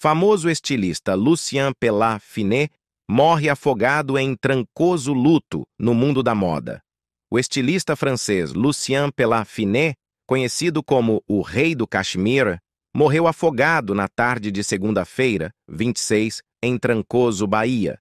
Famoso estilista Lucien Pellat Finet morre afogado em trancoso luto no mundo da moda. O estilista francês Lucien Pellat Finet, conhecido como o Rei do Caxemira, morreu afogado na tarde de segunda-feira, 26, em Trancoso, Bahia.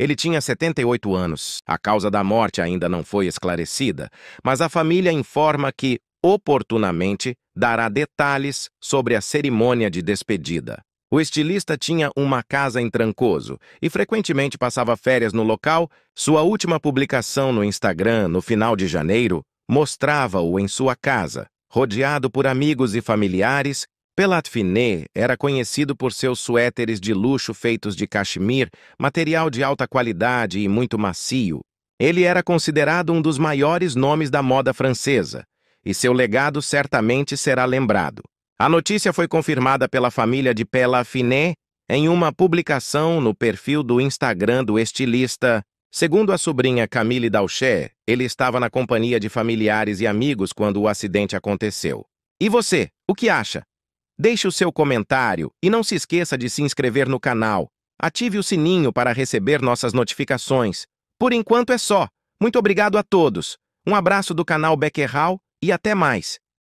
Ele tinha 78 anos. A causa da morte ainda não foi esclarecida, mas a família informa que, oportunamente, dará detalhes sobre a cerimônia de despedida. O estilista tinha uma casa em Trancoso e frequentemente passava férias no local. Sua última publicação no Instagram, no final de janeiro, mostrava-o em sua casa, rodeado por amigos e familiares. Pelatfiné era conhecido por seus suéteres de luxo feitos de cachemir, material de alta qualidade e muito macio. Ele era considerado um dos maiores nomes da moda francesa, e seu legado certamente será lembrado. A notícia foi confirmada pela família de Pela Finé em uma publicação no perfil do Instagram do estilista. Segundo a sobrinha Camille Dauché, ele estava na companhia de familiares e amigos quando o acidente aconteceu. E você, o que acha? Deixe o seu comentário e não se esqueça de se inscrever no canal. Ative o sininho para receber nossas notificações. Por enquanto é só. Muito obrigado a todos. Um abraço do canal Beckerhal e até mais.